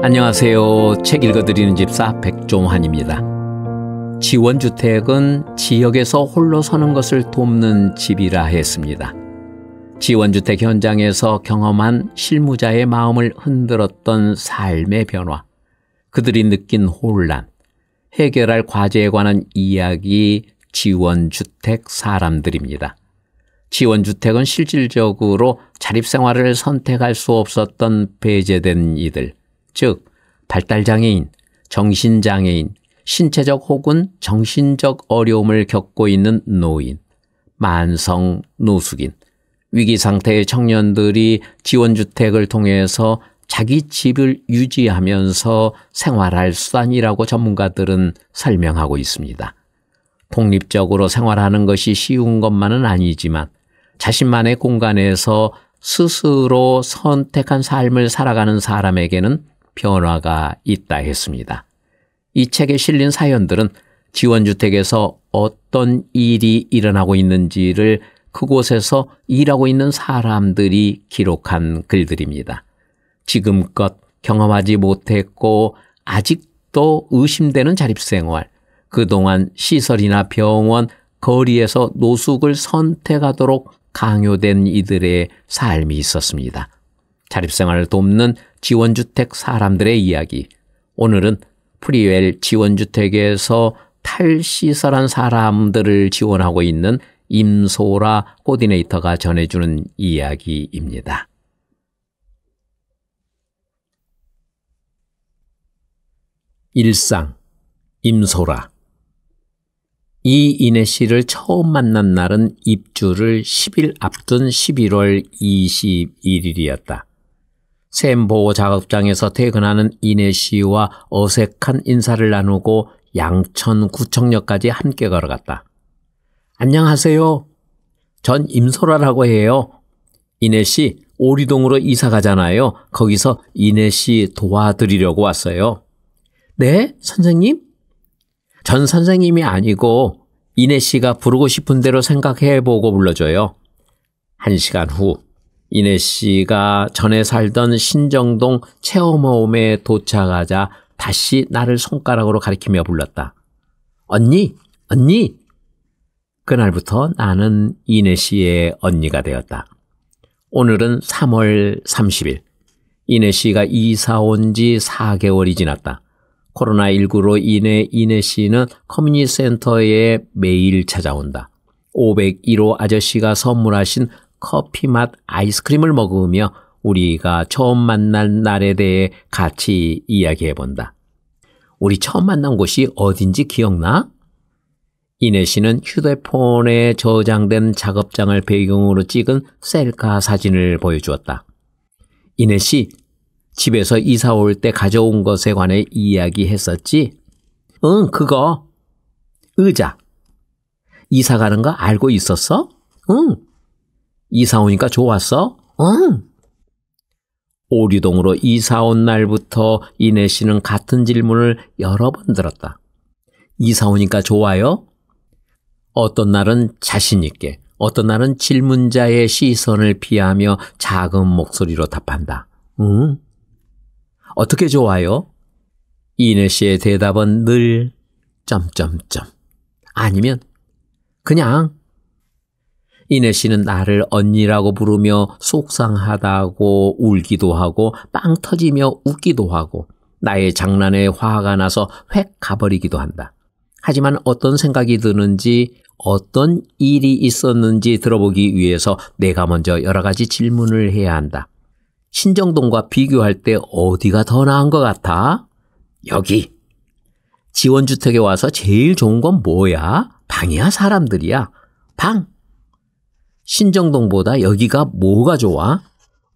안녕하세요. 책 읽어드리는 집사 백종환입니다. 지원주택은 지역에서 홀로 서는 것을 돕는 집이라 했습니다. 지원주택 현장에서 경험한 실무자의 마음을 흔들었던 삶의 변화, 그들이 느낀 혼란, 해결할 과제에 관한 이야기 지원주택 사람들입니다. 지원주택은 실질적으로 자립생활을 선택할 수 없었던 배제된 이들, 즉 발달장애인, 정신장애인, 신체적 혹은 정신적 어려움을 겪고 있는 노인, 만성 노숙인, 위기 상태의 청년들이 지원주택을 통해서 자기 집을 유지하면서 생활할 수단이라고 전문가들은 설명하고 있습니다. 독립적으로 생활하는 것이 쉬운 것만은 아니지만 자신만의 공간에서 스스로 선택한 삶을 살아가는 사람에게는 변화가 있다 했습니다. 이 책에 실린 사연들은 지원주택에서 어떤 일이 일어나고 있는지를 그곳에서 일하고 있는 사람들이 기록한 글들입니다. 지금껏 경험하지 못했고 아직도 의심되는 자립생활, 그동안 시설이나 병원, 거리에서 노숙을 선택하도록 강요된 이들의 삶이 있었습니다. 자립생활을 돕는 지원주택 사람들의 이야기. 오늘은 프리웰 지원주택에서 탈시설한 사람들을 지원하고 있는 임소라 코디네이터가 전해주는 이야기입니다. 일상 임소라 이 이내 씨를 처음 만난 날은 입주를 10일 앞둔 11월 21일이었다. 샘보호 작업장에서 퇴근하는 이내 씨와 어색한 인사를 나누고 양천 구청역까지 함께 걸어갔다. 안녕하세요. 전 임소라라고 해요. 이내 씨 오리동으로 이사 가잖아요. 거기서 이내 씨 도와드리려고 왔어요. 네, 선생님? 전 선생님이 아니고 이내 씨가 부르고 싶은 대로 생각해보고 불러줘요. 한 시간 후 이내 씨가 전에 살던 신정동 체험음에 도착하자 다시 나를 손가락으로 가리키며 불렀다. 언니, 언니! 그날부터 나는 이내 씨의 언니가 되었다. 오늘은 3월 30일. 이내 씨가 이사 온 지 4개월이 지났다. 코로나19로 인해 이내 씨는 커뮤니티 센터에 매일 찾아온다. 501호 아저씨가 선물하신 커피 맛 아이스크림을 먹으며 우리가 처음 만난 날에 대해 같이 이야기해 본다. 우리 처음 만난 곳이 어딘지 기억나? 이내 씨는 휴대폰에 저장된 작업장을 배경으로 찍은 셀카 사진을 보여주었다. 이내 씨, 집에서 이사 올 때 가져온 것에 관해 이야기했었지? 응, 그거. 의자. 이사 가는 거 알고 있었어? 응. 이사 오니까 좋았어? 응. 오류동으로 이사 온 날부터 이내 씨는 같은 질문을 여러 번 들었다. 이사 오니까 좋아요? 어떤 날은 자신있게, 어떤 날은 질문자의 시선을 피하며 작은 목소리로 답한다. 응. 어떻게 좋아요? 이내 씨의 대답은 늘 점점점 아니면 그냥 이내 씨는 나를 언니라고 부르며 속상하다고 울기도 하고 빵 터지며 웃기도 하고 나의 장난에 화가 나서 획 가버리기도 한다. 하지만 어떤 생각이 드는지 어떤 일이 있었는지 들어보기 위해서 내가 먼저 여러 가지 질문을 해야 한다. 신정동과 비교할 때 어디가 더 나은 것 같아? 여기. 지원주택에 와서 제일 좋은 건 뭐야? 방이야, 사람들이야. 방. 신정동보다 여기가 뭐가 좋아?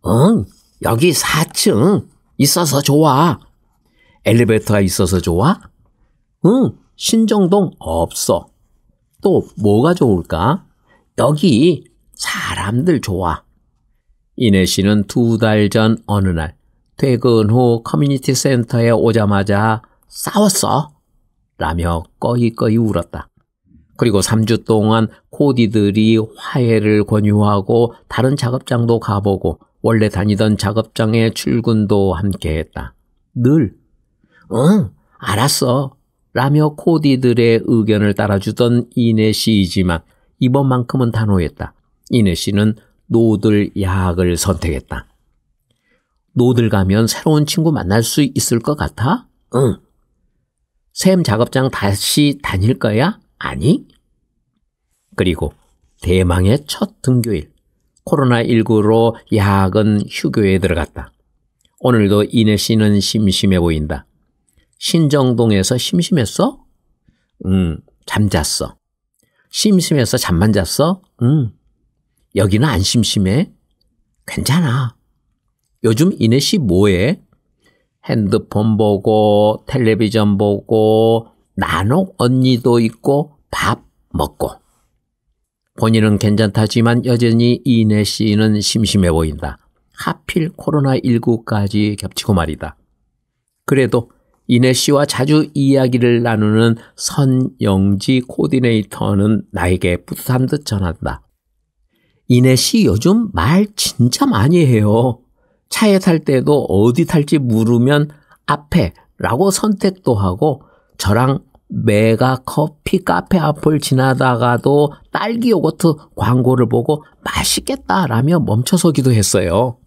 응, 여기 4층 있어서 좋아. 엘리베이터가 있어서 좋아? 응, 신정동 없어. 또 뭐가 좋을까? 여기 사람들 좋아. 이내 씨는 두 달 전 어느 날 퇴근 후 커뮤니티 센터에 오자마자 싸웠어. 라며 꺼이꺼이 울었다. 그리고 3주 동안 코디들이 화해를 권유하고 다른 작업장도 가보고 원래 다니던 작업장에 출근도 함께 했다. 늘, 응, 어, 알았어. 라며 코디들의 의견을 따라주던 이네 씨이지만 이번만큼은 단호했다. 이네 씨는 노들 야학을 선택했다. 노들 가면 새로운 친구 만날 수 있을 것 같아? 응. 샘 작업장 다시 다닐 거야? 아니? 그리고 대망의 첫 등교일. 코로나19로 야근 휴교에 들어갔다. 오늘도 이내 씨는 심심해 보인다. 신정동에서 심심했어? 응, 잠잤어. 심심해서 잠만 잤어? 응. 여기는 안 심심해? 괜찮아. 요즘 이내 씨 뭐해? 핸드폰 보고, 텔레비전 보고, 나옥 언니도 있고 밥 먹고. 본인은 괜찮다지만 여전히 이내 네 씨는 심심해 보인다. 하필 코로나19까지 겹치고 말이다. 그래도 이내 네 씨와 자주 이야기를 나누는 선영지 코디네이터는 나에게 뿌듯한 듯 전한다. 이내 네 씨 요즘 말 진짜 많이 해요. 차에 탈 때도 어디 탈지 물으면 앞에 라고 선택도 하고 저랑 메가 커피 카페 앞을 지나다가도 딸기 요거트 광고를 보고 맛있겠다라며 멈춰서기도 했어요.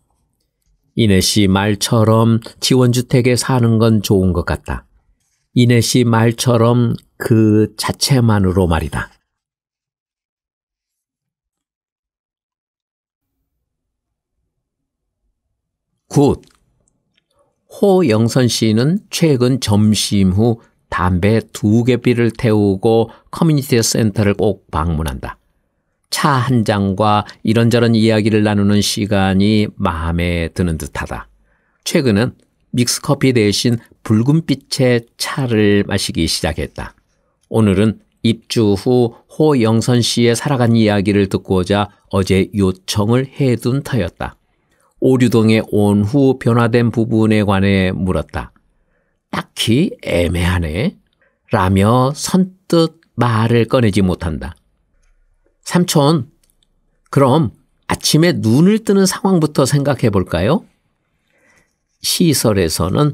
이네씨 말처럼 지원주택에 사는 건 좋은 것 같다. 이네씨 말처럼 그 자체만으로 말이다. 굿. 호영선 씨는 최근 점심 후 담배 두 개비를 태우고 커뮤니티 센터를 꼭 방문한다. 차 한 잔과 이런저런 이야기를 나누는 시간이 마음에 드는 듯하다. 최근은 믹스커피 대신 붉은빛의 차를 마시기 시작했다. 오늘은 입주 후 호영선 씨의 살아간 이야기를 듣고자 어제 요청을 해둔 터였다. 오류동에 온 후 변화된 부분에 관해 물었다. 딱히 애매하네. 라며 선뜻 말을 꺼내지 못한다. 삼촌, 그럼 아침에 눈을 뜨는 상황부터 생각해 볼까요? 시설에서는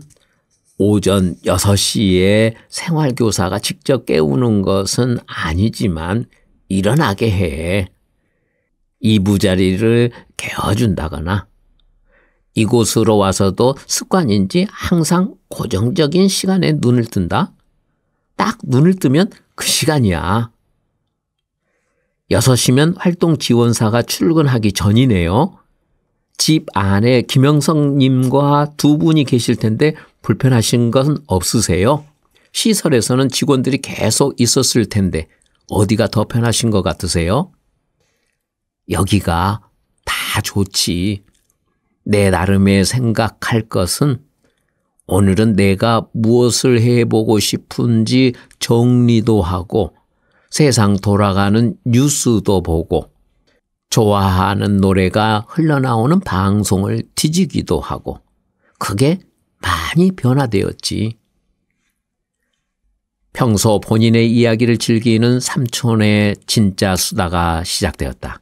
오전 6시에 생활교사가 직접 깨우는 것은 아니지만 일어나게 해. 이부자리를 개어준다거나 이곳으로 와서도 습관인지 항상 고정적인 시간에 눈을 뜬다. 딱 눈을 뜨면 그 시간이야. 6시면 활동 지원사가 출근하기 전이네요. 집 안에 김영성님과 두 분이 계실 텐데 불편하신 건 없으세요? 시설에서는 직원들이 계속 있었을 텐데 어디가 더 편하신 것 같으세요? 여기가 다 좋지. 내 나름의 생각할 것은 오늘은 내가 무엇을 해보고 싶은지 정리도 하고 세상 돌아가는 뉴스도 보고 좋아하는 노래가 흘러나오는 방송을 뒤지기도 하고 그게 많이 변화되었지. 평소 본인의 이야기를 즐기는 삼촌의 진짜 수다가 시작되었다.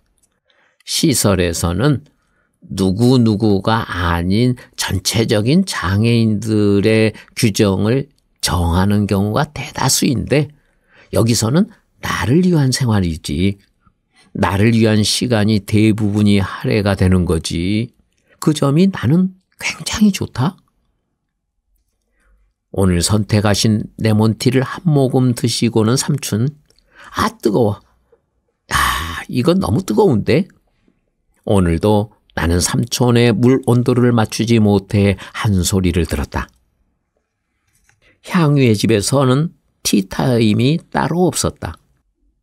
시설에서는 누구누구가 아닌 전체적인 장애인들의 규정을 정하는 경우가 대다수인데 여기서는 나를 위한 생활이지 나를 위한 시간이 대부분이 할애가 되는 거지 그 점이 나는 굉장히 좋다. 오늘 선택하신 레몬티를 한 모금 드시고는 삼촌 아 뜨거워. 아 이건 너무 뜨거운데 오늘도 나는 삼촌의 물 온도를 맞추지 못해 한 소리를 들었다. 향유의 집에서는 티타임이 따로 없었다.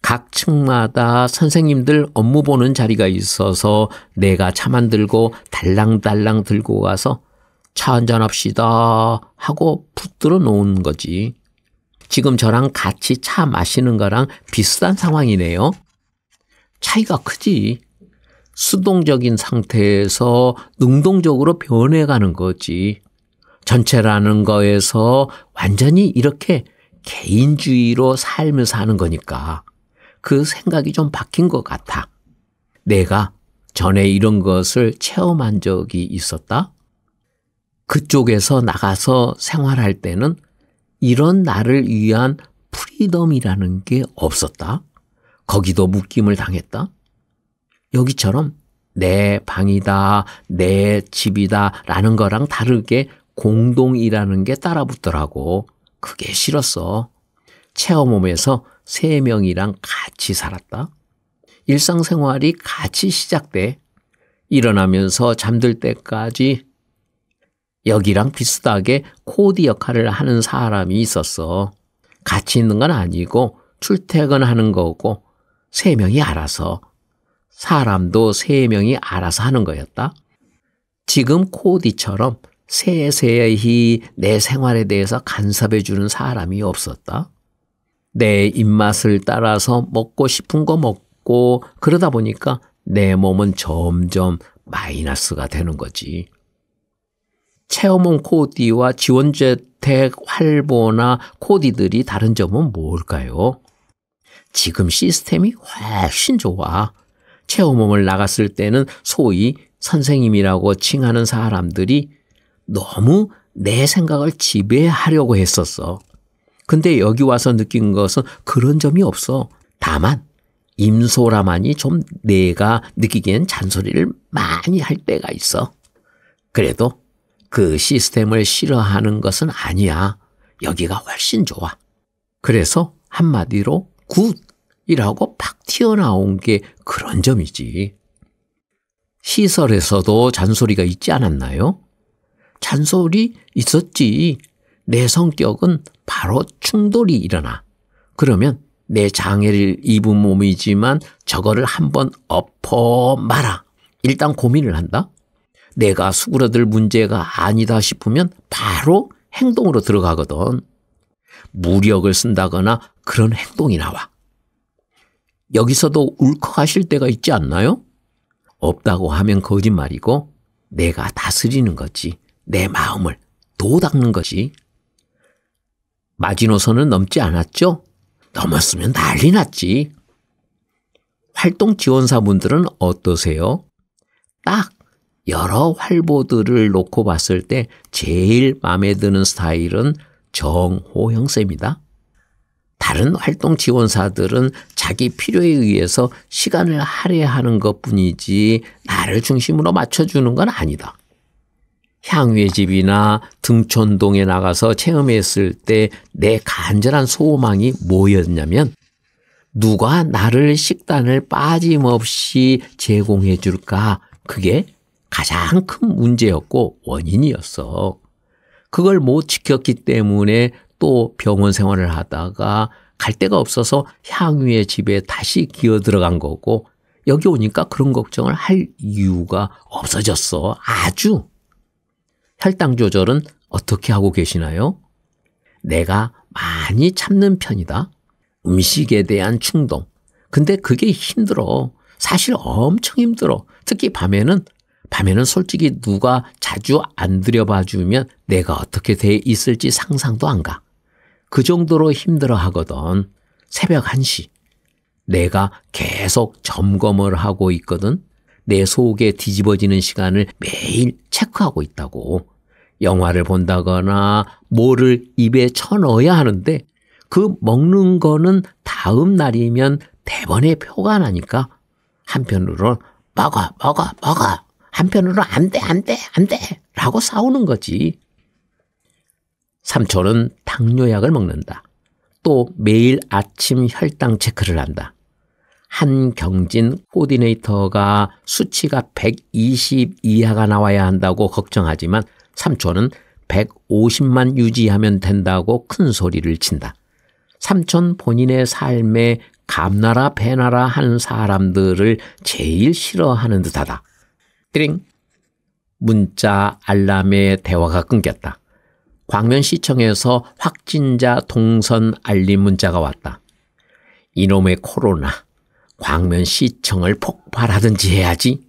각 층마다 선생님들 업무 보는 자리가 있어서 내가 차 만들고 달랑달랑 들고 가서 차 한잔 합시다 하고 붙들어 놓은 거지. 지금 저랑 같이 차 마시는 거랑 비슷한 상황이네요. 차이가 크지. 수동적인 상태에서 능동적으로 변해가는 거지. 전체라는 거에서 완전히 이렇게 개인주의로 삶서하는 거니까 그 생각이 좀 바뀐 것 같아. 내가 전에 이런 것을 체험한 적이 있었다? 그쪽에서 나가서 생활할 때는 이런 나를 위한 프리덤이라는 게 없었다? 거기도 묶임을 당했다? 여기처럼 내 방이다, 내 집이다 라는 거랑 다르게 공동이라는 게 따라붙더라고. 그게 싫었어. 체험홈에서 세 명이랑 같이 살았다. 일상생활이 같이 시작돼. 일어나면서 잠들 때까지 여기랑 비슷하게 코디 역할을 하는 사람이 있었어. 같이 있는 건 아니고 출퇴근하는 거고 세 명이 알아서 사람도 세 명이 알아서 하는 거였다. 지금 코디처럼 세세히 내 생활에 대해서 간섭해 주는 사람이 없었다. 내 입맛을 따라서 먹고 싶은 거 먹고 그러다 보니까 내 몸은 점점 마이너스가 되는 거지. 체험온 코디와 지원재택 활보나 코디들이 다른 점은 뭘까요? 지금 시스템이 훨씬 좋아. 체험험을 나갔을 때는 소위 선생님이라고 칭하는 사람들이 너무 내 생각을 지배하려고 했었어. 근데 여기 와서 느낀 것은 그런 점이 없어. 다만 임소라만이 좀 내가 느끼기엔 잔소리를 많이 할 때가 있어. 그래도 그 시스템을 싫어하는 것은 아니야. 여기가 훨씬 좋아. 그래서 한마디로 굿. 이라고 팍 튀어나온 게 그런 점이지. 시설에서도 잔소리가 있지 않았나요? 잔소리 있었지. 내 성격은 바로 충돌이 일어나. 그러면 내 장애를 입은 몸이지만 저거를 한번 엎어 마라. 일단 고민을 한다. 내가 수그러들 문제가 아니다 싶으면 바로 행동으로 들어가거든. 무력을 쓴다거나 그런 행동이 나와. 여기서도 울컥하실 때가 있지 않나요? 없다고 하면 거짓말이고 내가 다스리는 거지 내 마음을 도닦는 거지 마지노선은 넘지 않았죠? 넘었으면 난리 났지. 활동 지원사분들은 어떠세요? 딱 여러 활보들을 놓고 봤을 때 제일 마음에 드는 스타일은 정호형 쌤이다. 다른 활동 지원사들은 자기 필요에 의해서 시간을 할애하는 것 뿐이지 나를 중심으로 맞춰주는 건 아니다. 향유의 집이나 등촌동에 나가서 체험했을 때 내 간절한 소망이 뭐였냐면 누가 나를 식단을 빠짐없이 제공해 줄까? 그게 가장 큰 문제였고 원인이었어. 그걸 못 지켰기 때문에 또 병원 생활을 하다가 갈 데가 없어서 향유의 집에 다시 기어 들어간 거고 여기 오니까 그런 걱정을 할 이유가 없어졌어. 아주. 혈당 조절은 어떻게 하고 계시나요? 내가 많이 참는 편이다. 음식에 대한 충동. 근데 그게 힘들어. 사실 엄청 힘들어. 특히 밤에는 밤에는 솔직히 누가 자주 안 들여봐 주면 내가 어떻게 돼 있을지 상상도 안 가. 그 정도로 힘들어 하거든. 새벽 1시. 내가 계속 점검을 하고 있거든. 내 속에 뒤집어지는 시간을 매일 체크하고 있다고. 영화를 본다거나 뭐를 입에 쳐넣어야 하는데 그 먹는 거는 다음 날이면 대번에 표가 나니까 한편으로 먹어, 먹어, 먹어. 한편으로 안 돼, 안 돼, 안 돼. 라고 싸우는 거지. 삼촌은 당뇨약을 먹는다. 또 매일 아침 혈당 체크를 한다. 한경진 코디네이터가 수치가 120 이하가 나와야 한다고 걱정하지만 삼촌은 150만 유지하면 된다고 큰 소리를 친다. 삼촌 본인의 삶에 감나라 배나라 한 사람들을 제일 싫어하는 듯하다. 띠링 문자 알람의 대화가 끊겼다. 광명시청에서 확진자 동선 알림 문자가 왔다. 이놈의 코로나, 광명시청을 폭발하든지 해야지.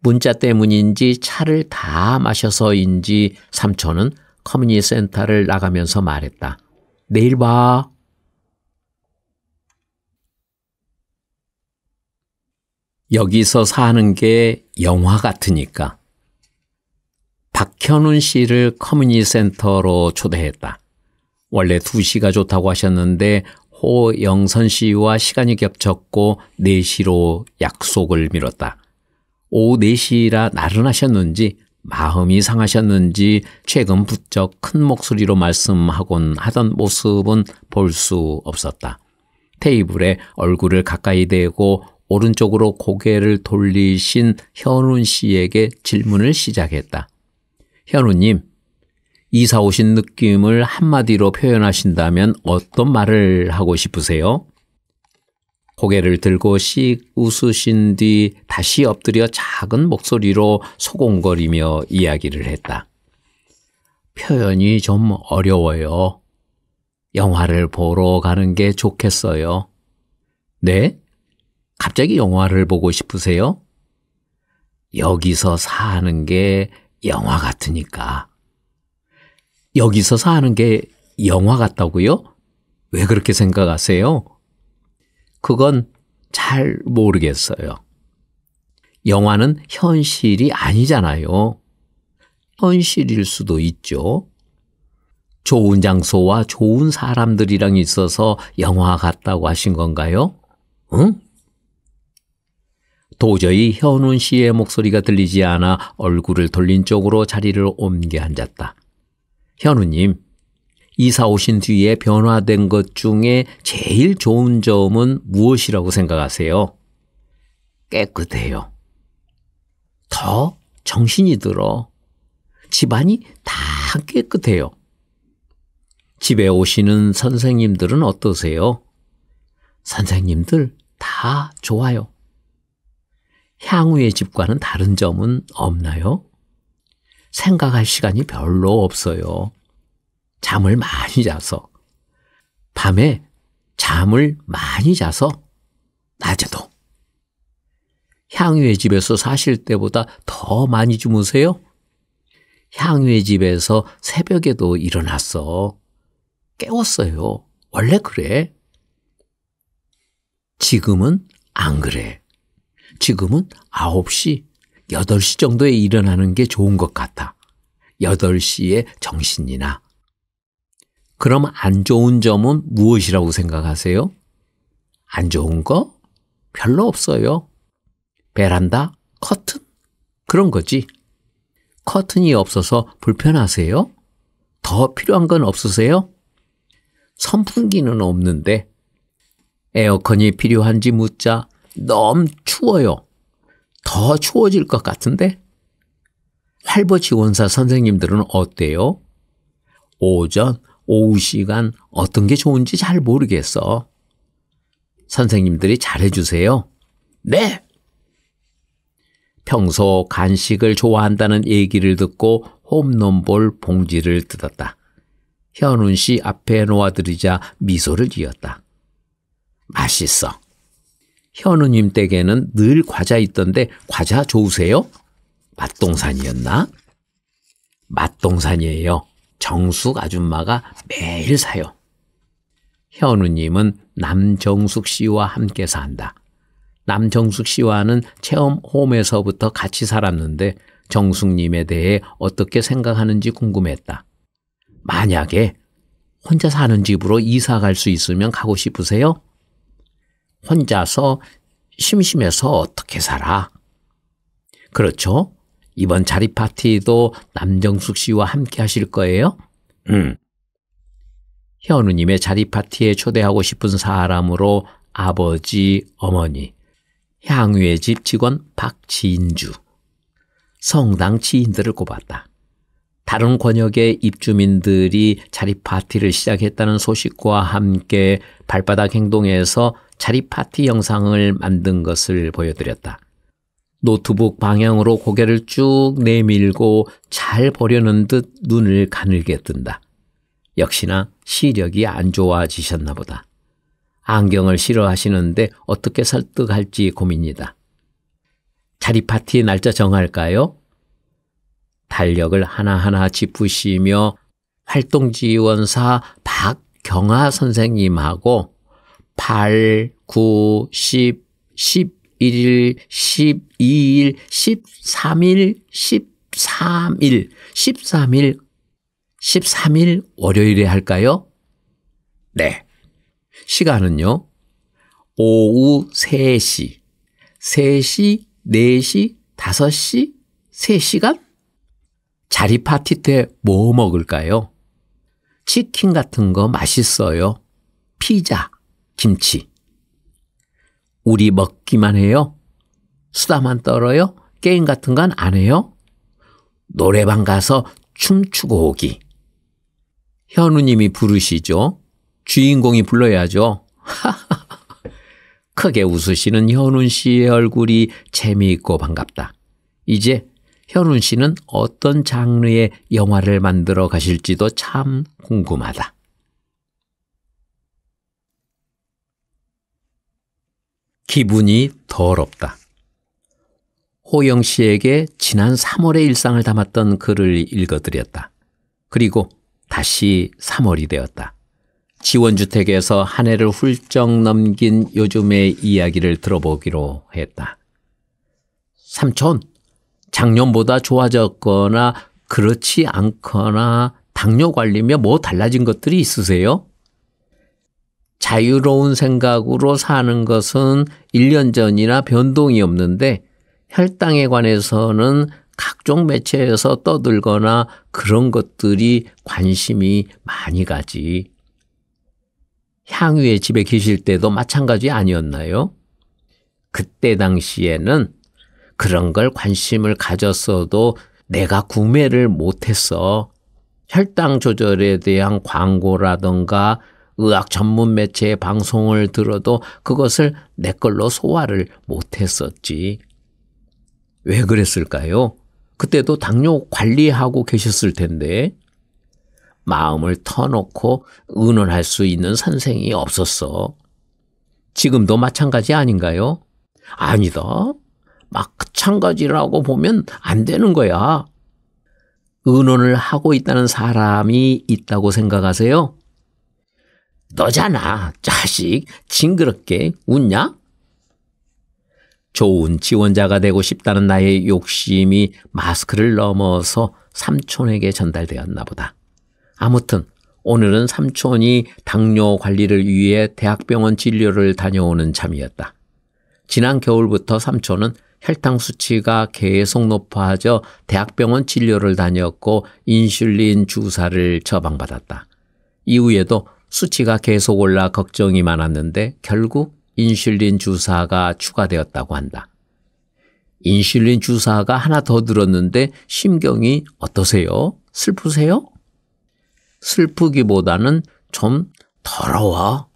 문자 때문인지 차를 다 마셔서인지 삼촌은 커뮤니 센터를 나가면서 말했다. 내일 봐. 여기서 사는 게 영화 같으니까. 박현훈 씨를 커뮤니티 센터로 초대했다. 원래 2시가 좋다고 하셨는데 호영선 씨와 시간이 겹쳤고 4시로 약속을 미뤘다. 오후 4시라 나른하셨는지 마음이 상하셨는지 최근 부쩍 큰 목소리로 말씀하곤 하던 모습은 볼 수 없었다. 테이블에 얼굴을 가까이 대고 오른쪽으로 고개를 돌리신 현훈 씨에게 질문을 시작했다. 현우님, 이사 오신 느낌을 한마디로 표현하신다면 어떤 말을 하고 싶으세요? 고개를 들고 씩 웃으신 뒤 다시 엎드려 작은 목소리로 소곤거리며 이야기를 했다. 표현이 좀 어려워요. 영화를 보러 가는 게 좋겠어요. 네? 갑자기 영화를 보고 싶으세요? 여기서 사는 게 영화 같으니까. 여기서 사는 게 영화 같다고요? 왜 그렇게 생각하세요? 그건 잘 모르겠어요. 영화는 현실이 아니잖아요. 현실일 수도 있죠. 좋은 장소와 좋은 사람들이랑 있어서 영화 같다고 하신 건가요? 응? 도저히 현운 씨의 목소리가 들리지 않아 얼굴을 돌린 쪽으로 자리를 옮겨 앉았다. 현우님, 이사 오신 뒤에 변화된 것 중에 제일 좋은 점은 무엇이라고 생각하세요? 깨끗해요. 더 정신이 들어. 집안이 다 깨끗해요. 집에 오시는 선생님들은 어떠세요? 선생님들 다 좋아요. 향후의 집과는 다른 점은 없나요? 생각할 시간이 별로 없어요. 잠을 많이 자서. 밤에 잠을 많이 자서 낮에도. 향유의 집에서 사실 때보다 더 많이 주무세요? 향유의 집에서 새벽에도 일어났어. 깨웠어요. 원래 그래. 지금은 안 그래. 지금은 9시, 8시 정도에 일어나는 게 좋은 것 같아. 8시에 정신이나. 그럼 안 좋은 점은 무엇이라고 생각하세요? 안 좋은 거? 별로 없어요. 베란다, 커튼. 그런 거지. 커튼이 없어서 불편하세요? 더 필요한 건 없으세요? 선풍기는 없는데 에어컨이 필요한지 묻자 너무 추워요. 더 추워질 것 같은데? 할버지 원사 선생님들은 어때요? 오전, 오후 시간 어떤 게 좋은지 잘 모르겠어. 선생님들이 잘해주세요. 네! 평소 간식을 좋아한다는 얘기를 듣고 홈런볼 봉지를 뜯었다. 현훈 씨 앞에 놓아드리자 미소를 지었다. 맛있어. 현우님 댁에는 늘 과자 있던데 과자 좋으세요? 맛동산이었나? 맛동산이에요. 정숙 아줌마가 매일 사요. 현우님은 남정숙 씨와 함께 산다. 남정숙 씨와는 체험 홈에서부터 같이 살았는데 정숙님에 대해 어떻게 생각하는지 궁금했다. 만약에 혼자 사는 집으로 이사 갈 수 있으면 가고 싶으세요? 혼자서 심심해서 어떻게 살아? 그렇죠? 이번 자리 파티도 남정숙 씨와 함께 하실 거예요? 응. 음. 현우님의 자리 파티에 초대하고 싶은 사람으로 아버지, 어머니, 향유의 집 직원 박진주 성당 지인들을 꼽았다. 다른 권역의 입주민들이 자리 파티를 시작했다는 소식과 함께 발바닥 행동에서 자리 파티 영상을 만든 것을 보여드렸다. 노트북 방향으로 고개를 쭉 내밀고 잘 보려는 듯 눈을 가늘게 뜬다. 역시나 시력이 안 좋아지셨나 보다. 안경을 싫어하시는데 어떻게 설득할지 고민이다. 자리 파티 날짜 정할까요? 달력을 하나하나 짚으시며 활동 지원사 박경아 선생님하고 8, 9, 10, 11일, 12일, 13일, 13일, 13일, 13일 월요일에 할까요? 네. 시간은요. 오후 3시, 3시, 4시, 5시, 3시간? 자리 파티 때 뭐 먹을까요? 치킨 같은 거 맛있어요. 피자. 김치. 우리 먹기만 해요? 수다만 떨어요? 게임 같은 건 안 해요? 노래방 가서 춤추고 오기. 현우님이 부르시죠? 주인공이 불러야죠. 크게 웃으시는 현운 씨의 얼굴이 재미있고 반갑다. 이제 현운 씨는 어떤 장르의 영화를 만들어 가실지도 참 궁금하다. 기분이 더럽다. 호영 씨에게 지난 3월의 일상을 담았던 글을 읽어드렸다. 그리고 다시 3월이 되었다. 지원주택에서 한 해를 훌쩍 넘긴 요즘의 이야기를 들어보기로 했다. 삼촌, 작년보다 좋아졌거나 그렇지 않거나 당뇨 관리며 뭐 달라진 것들이 있으세요? 자유로운 생각으로 사는 것은 1년 전이나 변동이 없는데 혈당에 관해서는 각종 매체에서 떠들거나 그런 것들이 관심이 많이 가지. 향유의 집에 계실 때도 마찬가지 아니었나요? 그때 당시에는 그런 걸 관심을 가졌어도 내가 구매를 못했어. 혈당 조절에 대한 광고라던가 의학 전문 매체의 방송을 들어도 그것을 내 걸로 소화를 못했었지. 왜 그랬을까요? 그때도 당뇨 관리하고 계셨을 텐데 마음을 터놓고 의논할 수 있는 선생이 없었어. 지금도 마찬가지 아닌가요? 아니다. 마찬가지라고 보면 안 되는 거야. 의논을 하고 있다는 사람이 있다고 생각하세요? 너잖아, 자식. 징그럽게 웃냐? 좋은 지원자가 되고 싶다는 나의 욕심이 마스크를 넘어서 삼촌에게 전달되었나 보다. 아무튼 오늘은 삼촌이 당뇨 관리를 위해 대학병원 진료를 다녀오는 참이었다. 지난 겨울부터 삼촌은 혈당 수치가 계속 높아져 대학병원 진료를 다녔고 인슐린 주사를 처방받았다. 이후에도 수치가 계속 올라 걱정이 많았는데 결국 인슐린 주사가 추가되었다고 한다. 인슐린 주사가 하나 더 들었는데 심경이 어떠세요? 슬프세요? 슬프기보다는 좀 더러워.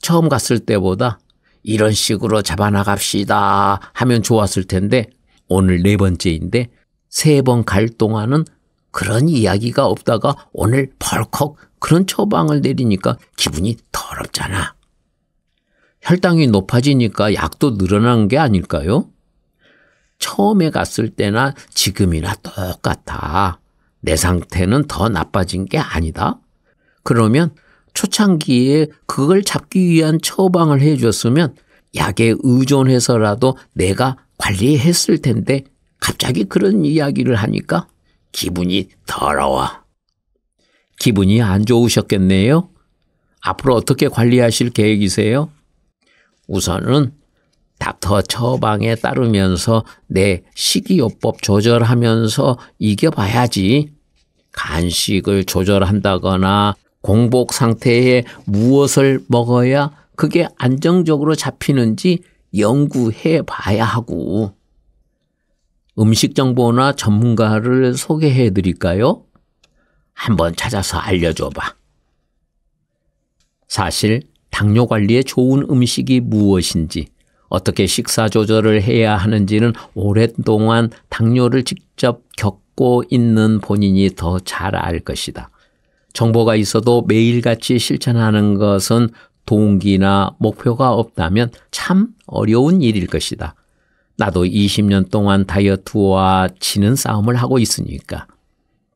처음 갔을 때보다 이런 식으로 잡아나갑시다 하면 좋았을 텐데 오늘 네 번째인데 세 번 갈 동안은 그런 이야기가 없다가 오늘 벌컥 그런 처방을 내리니까 기분이 더럽잖아. 혈당이 높아지니까 약도 늘어난 게 아닐까요? 처음에 갔을 때나 지금이나 똑같아. 내 상태는 더 나빠진 게 아니다. 그러면 초창기에 그걸 잡기 위한 처방을 해줬으면 약에 의존해서라도 내가 관리했을 텐데 갑자기 그런 이야기를 하니까 기분이 더러워. 기분이 안 좋으셨겠네요. 앞으로 어떻게 관리하실 계획이세요? 우선은 닥터 처방에 따르면서 내 식이요법 조절하면서 이겨봐야지. 간식을 조절한다거나 공복 상태에 무엇을 먹어야 그게 안정적으로 잡히는지 연구해 봐야 하고. 음식 정보나 전문가를 소개해 드릴까요? 한번 찾아서 알려줘봐. 사실 당뇨 관리에 좋은 음식이 무엇인지, 어떻게 식사 조절을 해야 하는지는 오랫동안 당뇨를 직접 겪고 있는 본인이 더 잘 알 것이다. 정보가 있어도 매일같이 실천하는 것은 동기나 목표가 없다면 참 어려운 일일 것이다. 나도 20년 동안 다이어트와 치는 싸움을 하고 있으니까.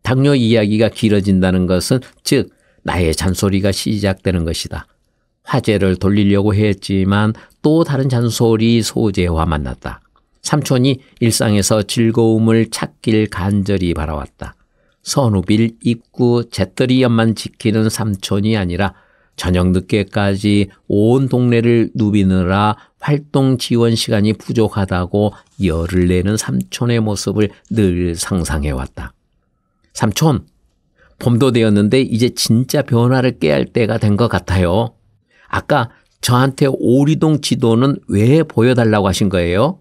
당뇨 이야기가 길어진다는 것은 즉 나의 잔소리가 시작되는 것이다. 화제를 돌리려고 했지만 또 다른 잔소리 소재와 만났다. 삼촌이 일상에서 즐거움을 찾길 간절히 바라왔다. 선우빌 입구 잿더리 옆만 지키는 삼촌이 아니라 저녁 늦게까지 온 동네를 누비느라 활동 지원 시간이 부족하다고 열을 내는 삼촌의 모습을 늘 상상해왔다. 삼촌, 봄도 되었는데 이제 진짜 변화를 깨할 때가 된 것 같아요. 아까 저한테 오리동 지도는 왜 보여달라고 하신 거예요?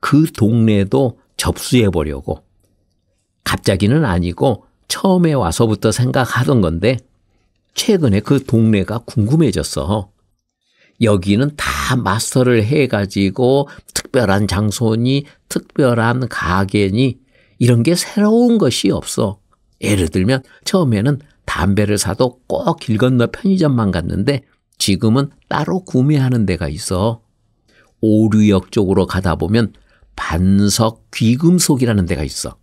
그 동네도 접수해 보려고. 갑자기는 아니고 처음에 와서부터 생각하던 건데 최근에 그 동네가 궁금해졌어. 여기는 다 마스터를 해가지고 특별한 장소니 특별한 가게니 이런 게 새로운 것이 없어. 예를 들면 처음에는 담배를 사도 꼭 길 건너 편의점만 갔는데 지금은 따로 구매하는 데가 있어. 오류역 쪽으로 가다 보면 반석 귀금속이라는 데가 있어.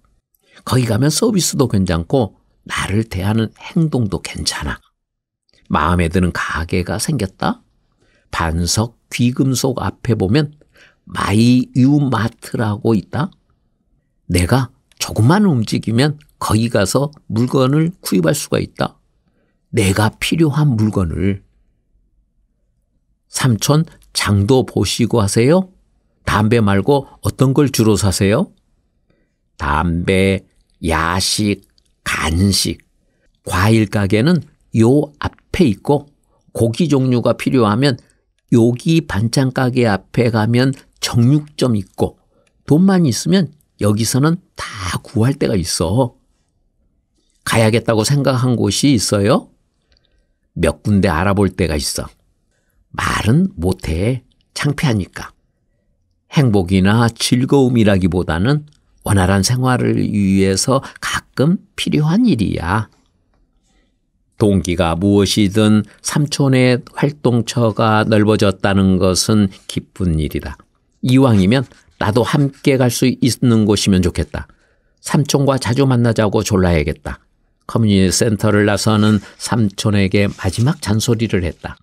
거기 가면 서비스도 괜찮고 나를 대하는 행동도 괜찮아. 마음에 드는 가게가 생겼다. 반석 귀금속 앞에 보면 마이 유마트라고 있다. 내가 조금만 움직이면 거기 가서 물건을 구입할 수가 있다. 내가 필요한 물건을. 삼촌 장도 보시고 하세요? 담배 말고 어떤 걸 주로 사세요? 담배, 야식, 간식. 과일 가게는 요 앞에 있고 고기 종류가 필요하면 여기 반찬 가게 앞에 가면 정육점 있고 돈만 있으면 여기서는 다 구할 때가 있어. 가야겠다고 생각한 곳이 있어요? 몇 군데 알아볼 때가 있어. 말은 못해. 창피하니까. 행복이나 즐거움이라기보다는 원활한 생활을 위해서 가끔 필요한 일이야. 동기가 무엇이든 삼촌의 활동처가 넓어졌다는 것은 기쁜 일이다. 이왕이면 나도 함께 갈 수 있는 곳이면 좋겠다. 삼촌과 자주 만나자고 졸라야겠다. 커뮤니티 센터를 나서는 삼촌에게 마지막 잔소리를 했다.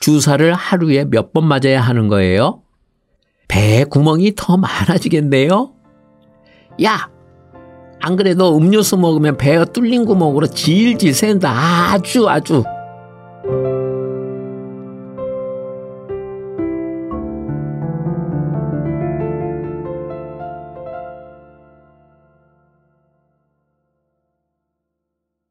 주사를 하루에 몇 번 맞아야 하는 거예요? 배에 구멍이 더 많아지겠네요? 야! 안 그래도 음료수 먹으면 배가 뚫린 구멍으로 질질 샌다. 아주 아주.